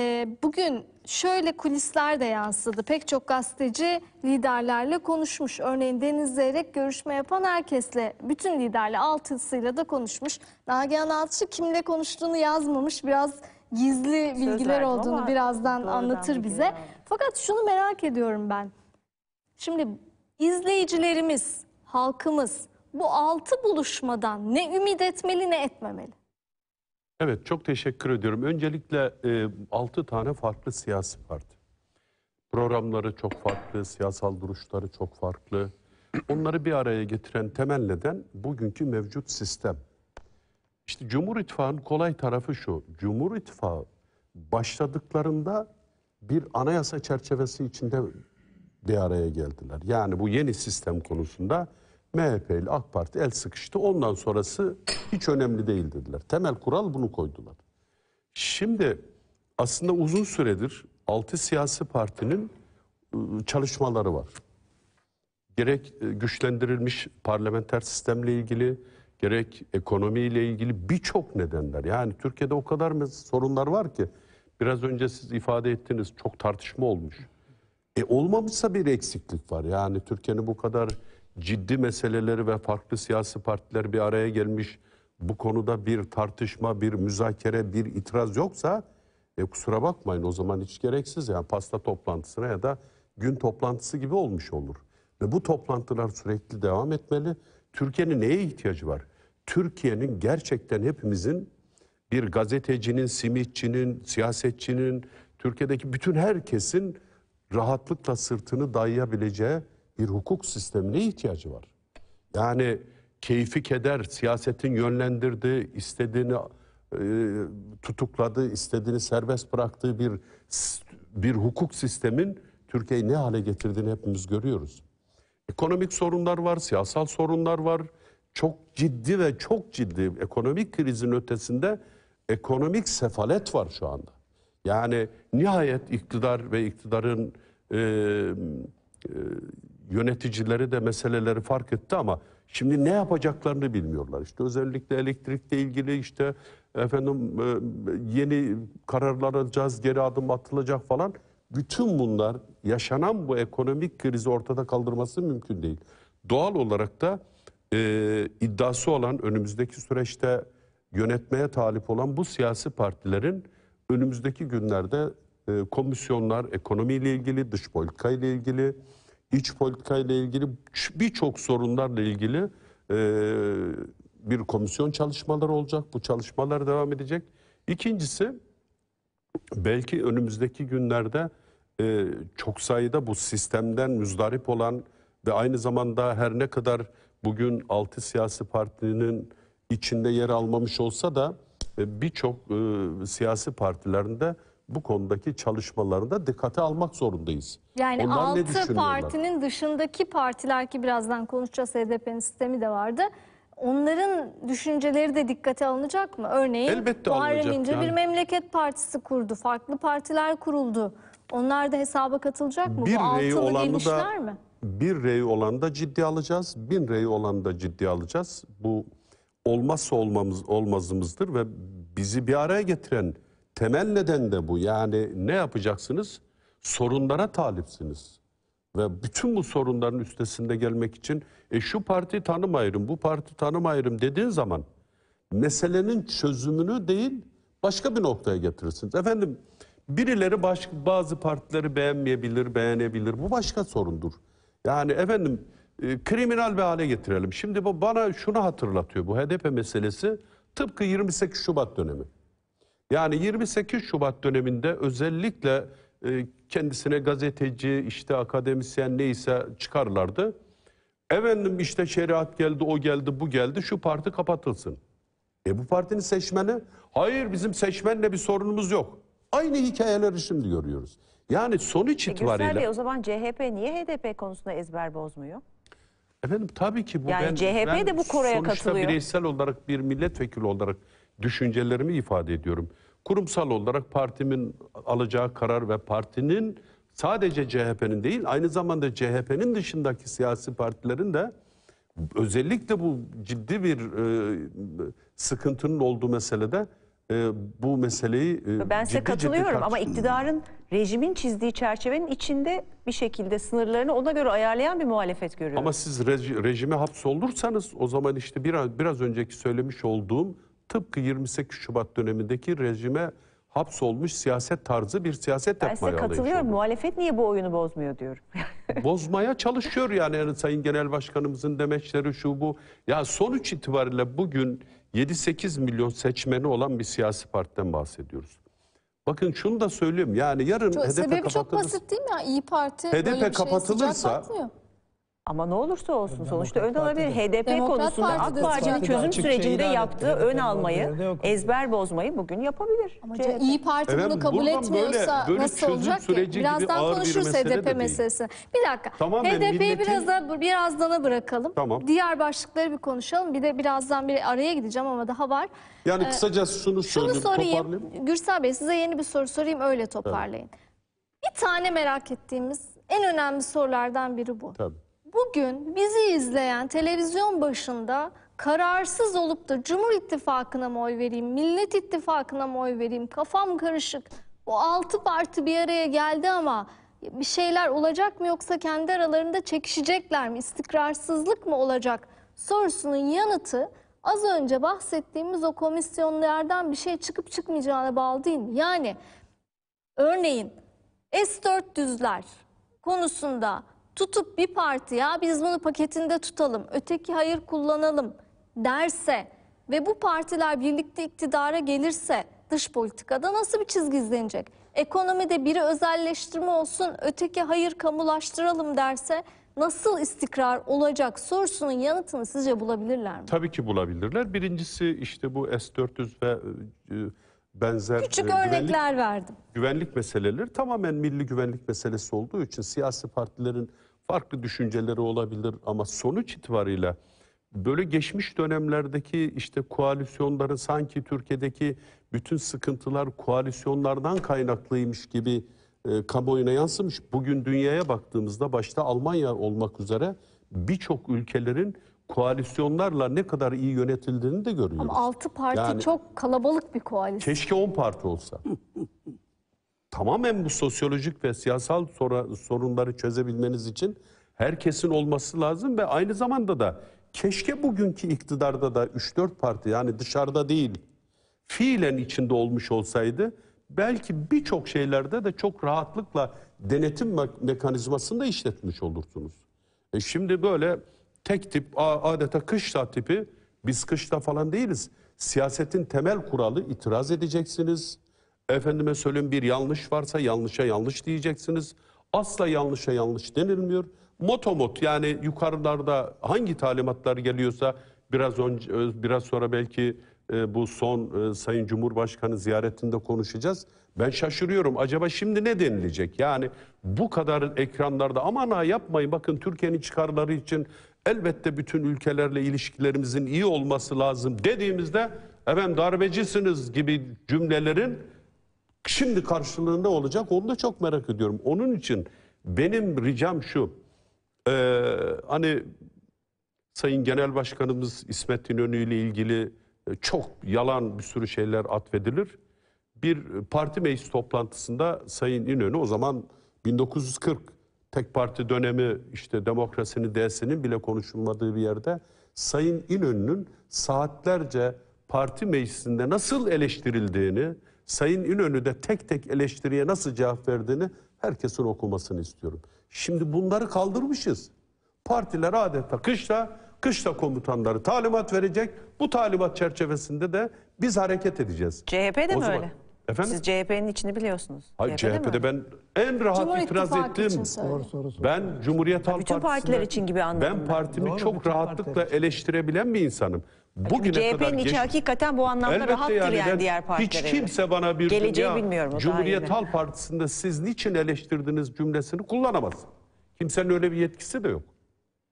Ee, bugün şöyle kulisler de yansıdı. Pek çok gazeteci liderlerle konuşmuş. Örneğin Deniz Zeyrek görüşme yapan herkesle, bütün liderle altısıyla da konuşmuş. Nagihan Alçı kimle konuştuğunu yazmamış. Biraz gizli Söz bilgiler olduğunu birazdan anlatır bize. Bilgiler. Fakat şunu merak ediyorum ben. Şimdi izleyicilerimiz, halkımız bu altı buluşmadan ne ümit etmeli ne etmemeli? Evet çok teşekkür ediyorum. Öncelikle e, 6 tane farklı siyasi parti. Programları çok farklı, siyasal duruşları çok farklı. Onları bir araya getiren temel neden bugünkü mevcut sistem. İşte Cumhur İttifakı'nın kolay tarafı şu. Cumhur İttifakı başladıklarında bir anayasa çerçevesi içinde bir araya geldiler. Yani bu yeni sistem konusunda MHP ile AK Parti el sıkıştı. Ondan sonrası hiç önemli değil dediler. Temel kural bunu koydular. Şimdi aslında uzun süredir altı siyasi partinin ıı, çalışmaları var. Gerek ıı, güçlendirilmiş parlamenter sistemle ilgili, gerek ekonomiyle ilgili birçok nedenler. Yani Türkiye'de o kadar mı sorunlar var ki biraz önce siz ifade ettiniz çok tartışma olmuş. E olmamışsa bir eksiklik var. Yani Türkiye'nin bu kadar ciddi meseleleri ve farklı siyasi partiler bir araya gelmiş bu konuda bir tartışma, bir müzakere, bir itiraz yoksa e, kusura bakmayın o zaman hiç gereksiz yani pasta toplantısına ya da gün toplantısı gibi olmuş olur. Ve bu toplantılar sürekli devam etmeli. Türkiye'nin neye ihtiyacı var? Türkiye'nin gerçekten hepimizin bir gazetecinin, simitçinin, siyasetçinin, Türkiye'deki bütün herkesin rahatlıkla sırtını dayayabileceği bir hukuk sistemine ihtiyacı var. Yani keyfi keder, siyasetin yönlendirdiği, istediğini e, tutukladığı, istediğini serbest bıraktığı bir bir hukuk sistemin Türkiye'yi ne hale getirdiğini hepimiz görüyoruz. Ekonomik sorunlar var, siyasal sorunlar var. Çok ciddi ve çok ciddi ekonomik krizin ötesinde ekonomik sefalet var şu anda. Yani nihayet iktidar ve iktidarın e, e, yöneticileri de meseleleri fark etti ama şimdi ne yapacaklarını bilmiyorlar. İşte özellikle elektrikle ilgili işte efendim e, yeni kararlar alacağız, geri adım atılacak falan. Bütün bunlar yaşanan bu ekonomik krizi ortada kaldırması mümkün değil. Doğal olarak da e, iddiası olan önümüzdeki süreçte yönetmeye talip olan bu siyasi partilerin önümüzdeki günlerde e, komisyonlar ekonomiyle ilgili, dış politika ile ilgili iç politikayla ilgili birçok sorunlarla ilgili e, bir komisyon çalışmaları olacak. Bu çalışmalar devam edecek. İkincisi belki önümüzdeki günlerde e, çok sayıda bu sistemden müzdarip olan ve aynı zamanda her ne kadar bugün altı siyasi partinin içinde yer almamış olsa da birçok e, siyasi partilerinde bu konudaki çalışmalarında dikkate almak zorundayız. Yani Onlar altı partinin dışındaki partiler ki birazdan konuşacağız HDP'nin sistemi de vardı. Onların düşünceleri de dikkate alınacak mı? Örneğin Elbette Muharrem İnce yani. bir memleket partisi kurdu. Farklı partiler kuruldu. Onlar da hesaba katılacak mı? Bir Bu altılı da, mi? Bir rey olanı da ciddi alacağız. Bin rey olanı da ciddi alacağız. Bu olmazsa olmamız, olmazımızdır ve bizi bir araya getiren Temel neden de bu. Yani ne yapacaksınız? Sorunlara talipsiniz. Ve bütün bu sorunların üstesinde gelmek için e şu parti tanımayırım, bu parti tanımayırım dediğin zaman meselenin çözümünü değil başka bir noktaya getirirsiniz. Efendim birileri başka, bazı partileri beğenmeyebilir, beğenebilir. Bu başka sorundur. Yani efendim e, kriminal bir hale getirelim. Şimdi bu bana şunu hatırlatıyor bu HDP meselesi tıpkı 28 Şubat dönemi. Yani 28 Şubat döneminde özellikle e, kendisine gazeteci, işte akademisyen neyse çıkarlardı. Efendim işte şeriat geldi, o geldi, bu geldi, şu parti kapatılsın. E bu partinin seçmeni? Hayır bizim seçmenle bir sorunumuz yok. Aynı hikayeleri şimdi görüyoruz. Yani sonuç e, itibariyle... Gürsel Bey o zaman CHP niye HDP konusunda ezber bozmuyor? Efendim tabii ki bu... Yani ben, CHP ben de bu koraya katılıyor. bireysel olarak bir milletvekili olarak düşüncelerimi ifade ediyorum. Kurumsal olarak partimin alacağı karar ve partinin sadece CHP'nin değil aynı zamanda CHP'nin dışındaki siyasi partilerin de özellikle bu ciddi bir e, sıkıntının olduğu meselede e, bu meseleyi e, ben size ciddi katılıyorum ciddi ama iktidarın rejimin çizdiği çerçevenin içinde bir şekilde sınırlarını ona göre ayarlayan bir muhalefet görüyorum. Ama siz rejime hapsolursanız o zaman işte biraz biraz önceki söylemiş olduğum tıpkı 28 Şubat dönemindeki rejime hapsolmuş siyaset tarzı bir siyaset ben yapmaya Ben size katılıyorum. Muhalefet niye bu oyunu bozmuyor diyorum. Bozmaya çalışıyor yani. yani Sayın Genel Başkanımızın demeçleri şu bu. Ya sonuç itibariyle bugün 7-8 milyon seçmeni olan bir siyasi partiden bahsediyoruz. Bakın şunu da söyleyeyim yani yarın çok, HDP kapatılırsa... Sebebi çok basit değil mi? İyi Parti HDP kapatılırsa, şey ama ne olursa olsun Demokrat sonuçta ön alabilir. HDP Demokrat konusunda AK Parti'nin çözüm sürecinde yaptığı etti. ön almayı, ezber bozmayı bugün yapabilir. Ama İyi Parti bunu kabul etmiyorsa böyle- böyle nasıl olacak ki? Birazdan gibi bir konuşuruz de HDP meselesi. Bir dakika. Tamamen HDP'yi milletin- biraz da biraz bırakalım. Tamam. Diğer başlıkları bir konuşalım. Bir de birazdan bir araya gideceğim ama daha var. Yani ee, kısacası şunu, Şunu söyleyeyim, toparlayayım. Gürsel Bey size yeni bir soru sorayım öyle toparlayın. Bir tane merak ettiğimiz en önemli sorulardan biri bu. Tabii. Bugün bizi izleyen televizyon başında kararsız olup da Cumhur İttifakı'na mı oy vereyim, Millet İttifakı'na mı oy vereyim, kafam karışık. Bu altı parti bir araya geldi ama bir şeyler olacak mı yoksa kendi aralarında çekişecekler mi, istikrarsızlık mı olacak sorusunun yanıtı az önce bahsettiğimiz o komisyonlardan bir şey çıkıp çıkmayacağına bağlı değil mi? Yani örneğin S-400'ler konusunda tutup bir parti ya biz bunu paketinde tutalım, öteki hayır kullanalım derse ve bu partiler birlikte iktidara gelirse dış politikada nasıl bir çizgi izlenecek? Ekonomide biri özelleştirme olsun, öteki hayır kamulaştıralım derse nasıl istikrar olacak sorusunun yanıtını sizce bulabilirler mi? Tabii ki bulabilirler. Birincisi işte bu S-400 ve e, benzer küçük e, örnekler verdim. Güvenlik meseleleri tamamen milli güvenlik meselesi olduğu için siyasi partilerin farklı düşünceleri olabilir ama sonuç itibariyle böyle geçmiş dönemlerdeki işte koalisyonları sanki Türkiye'deki bütün sıkıntılar koalisyonlardan kaynaklıymış gibi e, kamuoyuna yansımış. Bugün dünyaya baktığımızda başta Almanya olmak üzere birçok ülkelerin koalisyonlarla ne kadar iyi yönetildiğini de görüyoruz. Ama 6 parti yani, çok kalabalık bir koalisyon. Keşke 10 parti olsa. tamamen bu sosyolojik ve siyasal sorunları çözebilmeniz için herkesin olması lazım ve aynı zamanda da keşke bugünkü iktidarda da 3-4 parti yani dışarıda değil fiilen içinde olmuş olsaydı belki birçok şeylerde de çok rahatlıkla denetim me mekanizmasını da işletmiş olursunuz. E şimdi böyle tek tip adeta kışla tipi biz kışla falan değiliz. Siyasetin temel kuralı itiraz edeceksiniz, Efendime söyleyeyim bir yanlış varsa yanlışa yanlış diyeceksiniz. Asla yanlışa yanlış denilmiyor. Motomot yani yukarılarda hangi talimatlar geliyorsa biraz önce, biraz sonra belki e, bu son e, Sayın Cumhurbaşkanı ziyaretinde konuşacağız. Ben şaşırıyorum. Acaba şimdi ne denilecek? Yani bu kadar ekranlarda aman ha yapmayın bakın Türkiye'nin çıkarları için elbette bütün ülkelerle ilişkilerimizin iyi olması lazım dediğimizde efendim darbecisiniz gibi cümlelerin Şimdi karşılığı ne olacak onu da çok merak ediyorum. Onun için benim ricam şu. E, hani Sayın Genel Başkanımız İsmet İnönü ile ilgili e, çok yalan bir sürü şeyler atfedilir. Bir parti meclis toplantısında Sayın İnönü o zaman 1940 tek parti dönemi işte demokrasinin D'sinin bile konuşulmadığı bir yerde Sayın İnönü'nün saatlerce parti meclisinde nasıl eleştirildiğini, Sayın İnönü tek tek eleştiriye nasıl cevap verdiğini herkesin okumasını istiyorum. Şimdi bunları kaldırmışız. Partiler adeta kışla, kışla komutanları talimat verecek. Bu talimat çerçevesinde de biz hareket edeceğiz. CHP de o mi zaman, öyle? Efendim? Siz CHP'nin içini biliyorsunuz. Hayır CHP'de, CHP'de ben en rahat Cumhur itiraz ettim. Doğru, soru, soru. Ben Cumhuriyet Halk Partisi'ne... Bütün partiler için gibi anladım. Ben partimi Doğru, çok rahatlıkla partiler. eleştirebilen bir insanım. Bugüne CHP'nin içi geç... hakikaten bu anlamda Elbette rahattır yani, yani diğer partilere. Hiç kimse bana bir Geleceği dünya Cumhuriyet Halk Partisi'nde siz niçin eleştirdiniz cümlesini kullanamaz. Kimsenin öyle bir yetkisi de yok.